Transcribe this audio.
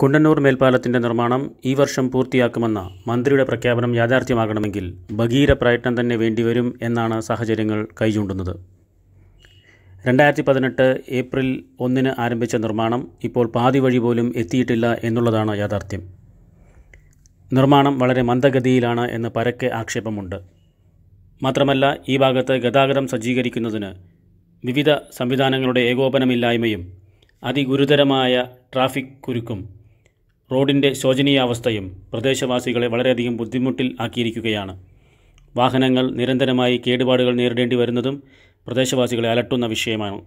കുണ്ടന്നൂർ മേൽപ്പാലത്തിൻ്റെ നിർമ്മാണം ഈ വർഷം പൂർത്തിയാക്കുമെന്ന മന്ത്രിയുടെ പ്രഖ്യാപനം യാഥാർത്ഥ്യമാകണമെങ്കിൽ ഭഗീര പ്രയത്നം തന്നെ വേണ്ടിവരും എന്നാണ് സാഹചര്യങ്ങൾ കൈചൂണ്ടുന്നത് രണ്ടായിരത്തി പതിനെട്ട് ഏപ്രിൽ ഒന്നിന് ആരംഭിച്ച നിർമ്മാണം ഇപ്പോൾ പാതി വഴി പോലും എത്തിയിട്ടില്ല എന്നുള്ളതാണ് യാഥാർത്ഥ്യം നിർമ്മാണം വളരെ മന്ദഗതിയിലാണ് എന്ന് പരക്കെ ആക്ഷേപമുണ്ട് മാത്രമല്ല ഈ ഭാഗത്ത് ഗതാഗതം സജ്ജീകരിക്കുന്നതിന് വിവിധ സംവിധാനങ്ങളുടെ ഏകോപനമില്ലായ്മയും അതിഗുരുതരമായ ട്രാഫിക് കുരുക്കും റോഡിൻ്റെ ശോചനീയാവസ്ഥയും പ്രദേശവാസികളെ വളരെയധികം ബുദ്ധിമുട്ടിൽ ആക്കിയിരിക്കുകയാണ് വാഹനങ്ങൾ നിരന്തരമായി കേടുപാടുകൾ നേരിടേണ്ടി വരുന്നതും പ്രദേശവാസികളെ അലട്ടുന്ന വിഷയമാണ്